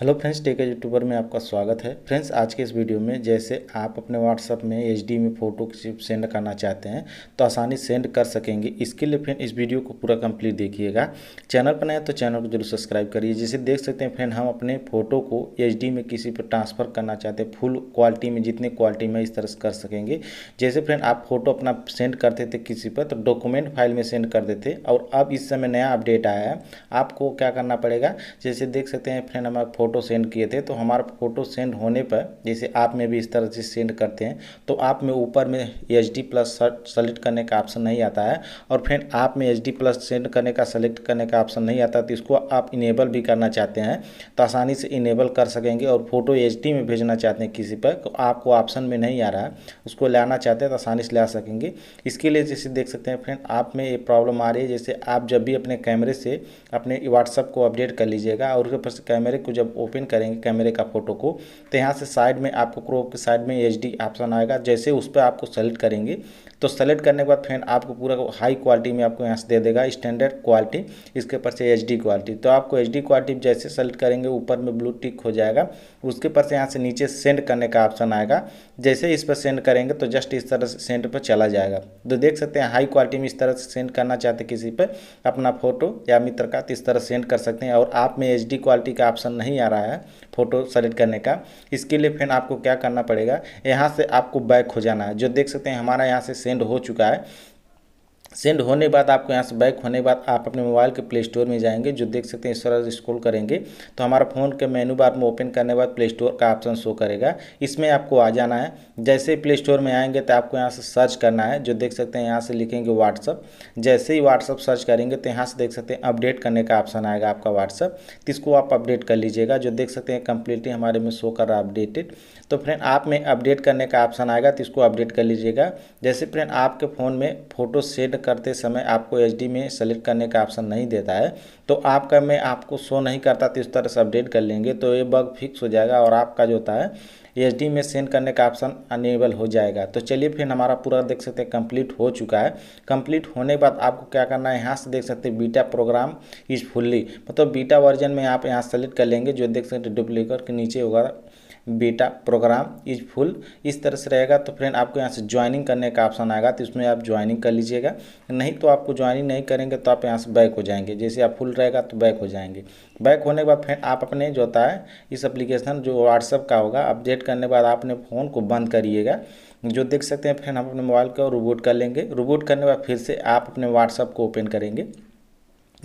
hello friends tech YouTuber में आपका स्वागत है फ्रेंड्स आज के इस वीडियो में जैसे आप अपने व्हाट्सअप में एच में फ़ोटो सेंड करना चाहते हैं तो आसानी सेंड कर सकेंगे इसके लिए फ्रेंड इस वीडियो को पूरा कंप्लीट देखिएगा चैनल पर नया तो चैनल को जरूर सब्सक्राइब करिए जिसे देख सकते हैं फ्रेंड हम अपने फ़ोटो को एच में किसी पर ट्रांसफ़र करना चाहते हैं फुल क्वालिटी में जितनी क्वालिटी में इस तरह से कर सकेंगे जैसे फ्रेंड आप फोटो अपना सेंड करते थे किसी पर तो डॉक्यूमेंट फाइल में सेंड कर देते और अब इस समय नया अपडेट आया है आपको क्या करना पड़ेगा जैसे देख सकते हैं फ्रेंड हमारा फ़ोटो सेंड किए थे तो हमारा फ़ोटो सेंड होने पर जैसे आप में भी इस तरह से सेंड करते हैं तो आप में ऊपर में एच डी प्लस सेलेक्ट करने का ऑप्शन नहीं आता है और फ्रेंड आप में एच डी प्लस सेंड करने का सेलेक्ट करने का ऑप्शन नहीं आता तो इसको आप इनेबल भी करना चाहते हैं तो आसानी से इनेबल कर सकेंगे और फ़ोटो एच में भेजना चाहते हैं किसी पर तो आपको ऑप्शन में नहीं आ रहा है उसको लाना चाहते हैं तो आसानी से ला सकेंगे इसके लिए जैसे देख सकते हैं फ्रेंड आप में ये प्रॉब्लम आ रही है जैसे आप जब भी अपने कैमरे से अपने व्हाट्सअप को अपडेट कर लीजिएगा और उसके कैमरे को जब जब ओपन करेंगे कैमरे का फोटो को तो यहाँ से साइड में आपको क्रोप के साइड में एच ऑप्शन आएगा जैसे उस पर आपको सेलेक्ट करेंगे तो सेलेक्ट करने के बाद फैन आपको पूरा हाई क्वालिटी में आपको यहाँ से दे देगा स्टैंडर्ड क्वालिटी इसके ऊपर से एच क्वालिटी तो आपको एच क्वालिटी जैसे सेलेक्ट करेंगे ऊपर में ब्लू टिक हो जाएगा उसके ऊपर से यहाँ से नीचे सेंड करने का ऑप्शन आएगा जैसे इस पर सेंड करेंगे तो जस्ट इस तरह से सेंड पर चला जाएगा तो देख सकते हैं हाई क्वालिटी में इस तरह से सेंड करना चाहते किसी पर अपना फोटो या मित्र का तो इस तरह सेंड कर सकते हैं और आप में एच क्वालिटी का ऑप्शन नहीं नहीं आ रहा है फ़ोटो सेलेक्ट करने का इसके लिए फ्रेंड आपको क्या करना पड़ेगा यहाँ से आपको बैक हो जाना है जो देख सकते हैं हमारा यहाँ से सेंड हो चुका है सेंड होने बाद आपको यहाँ से बैक होने के बाद आप अपने मोबाइल के प्ले स्टोर में जाएंगे जो देख सकते हैं इस तरह स्क्रॉल करेंगे तो हमारा फ़ोन के मेनू बार में ओपन करने के बाद प्ले स्टोर का ऑप्शन शो करेगा इसमें आपको आ जाना है जैसे ही प्ले स्टोर में आएंगे तो आपको यहाँ से सर्च करना है जो देख सकते हैं यहाँ से लिखेंगे व्हाट्सअप जैसे ही व्हाट्सअप सर्च करेंगे तो यहाँ से देख सकते हैं अपडेट करने का ऑप्शन आएगा आपका व्हाट्सअप तो इसको आप अपडेट कर लीजिएगा जो देख सकते हैं कम्प्लीटली हमारे में शो कर रहा है अपडेटेड तो फ्रेंड आप में अपडेट करने का ऑप्शन आएगा तो इसको अपडेट कर लीजिएगा जैसे फ्रेंड आपके फ़ोन में फ़ोटो सेट करते समय आपको एच में सेलेक्ट करने का ऑप्शन नहीं देता है तो आपका मैं आपको शो नहीं करता तो इस तरह से अपडेट कर लेंगे तो ये बग फिक्स हो जाएगा और आपका जो होता है एच में सेंड करने का ऑप्शन अनेबल हो जाएगा तो चलिए फिर हमारा पूरा देख सकते हैं कंप्लीट हो चुका है कंप्लीट होने के बाद आपको क्या करना है यहाँ से देख सकते हैं बीटा प्रोग्राम इज फुल्ली मतलब बीटा वर्जन में आप यहाँ सेलेक्ट कर लेंगे जो देख सकते हैं डुप्लीकेट के नीचे होगा बेटा प्रोग्राम इज फुल इस तरह से रहेगा तो फ्रेंड आपको यहाँ से ज्वाइनिंग करने का ऑप्शन आएगा तो इसमें आप ज्वाइनिंग कर लीजिएगा नहीं तो आपको ज्वाइनिंग नहीं करेंगे तो आप यहाँ से बैक हो जाएंगे जैसे आप फुल रहेगा तो बैक हो जाएंगे बैक होने के बाद फ्रेंड आप अपने जो होता है इस अप्लीकेशन जो व्हाट्सअप का होगा अपडेट करने के बाद आपने फ़ोन को बंद करिएगा जो देख सकते हैं फ्रेंड हम अपने मोबाइल को रिबोट कर लेंगे रिबोट करने के बाद फिर से आप अपने व्हाट्सअप को ओपन करेंगे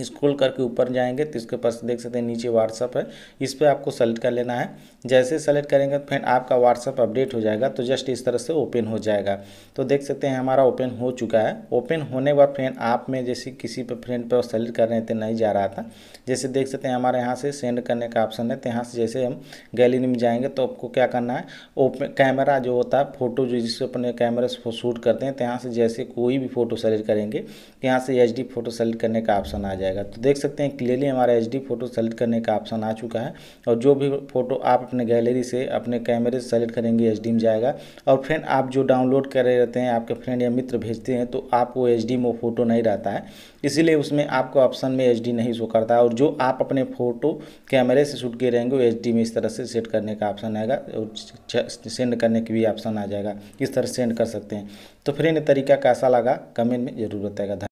स्क्रोल करके ऊपर जाएंगे तो इसके पास देख सकते हैं नीचे व्हाट्सअप है इस पर आपको सेलेक्ट कर लेना है जैसे सेलेक्ट करेंगे तो फ्रेंड आपका व्हाट्सअप अपडेट हो जाएगा तो जस्ट इस तरह से ओपन हो जाएगा तो देख सकते हैं हमारा ओपन हो चुका है ओपन होने के बाद फ्रेंड आप में जैसे किसी पर फ्रेंड पर सेलेक्ट कर रहे थे नहीं जा रहा था जैसे देख सकते हैं हमारे यहाँ से सेंड करने का ऑप्शन है तो यहाँ से जैसे हम गैलरी में जाएंगे तो आपको क्या करना है ओपन कैमरा जो होता है फोटो जो जिससे अपने कैमरे से शूट करते हैं तो यहाँ से जैसे कोई भी फोटो सेलेक्ट करेंगे तो यहाँ से एच फोटो सेलेक्ट करने का ऑप्शन आ जाएगा जाएगा तो देख सकते हैं क्लियरली हमारा एच फ़ोटो सेलेक्ट करने का ऑप्शन आ चुका है और जो भी फ़ोटो आप अपने गैलरी से अपने कैमरे से सेलेक्ट करेंगे एच में जाएगा और फ्रेंड आप जो डाउनलोड कर रहे रहते हैं आपके फ्रेंड या मित्र भेजते हैं तो आपको एच डी फ़ोटो नहीं रहता है इसीलिए उसमें आपको ऑप्शन में एच नहीं शो करता और जो आप अपने फ़ोटो कैमरे से शूट किए रहेंगे वो एच में इस तरह से सेट करने का ऑप्शन आएगा और सेंड करने की भी ऑप्शन आ जाएगा इस तरह सेंड कर सकते हैं तो फ्रेंड तरीका कैसा लगा कमेंट में ज़रूर बताएगा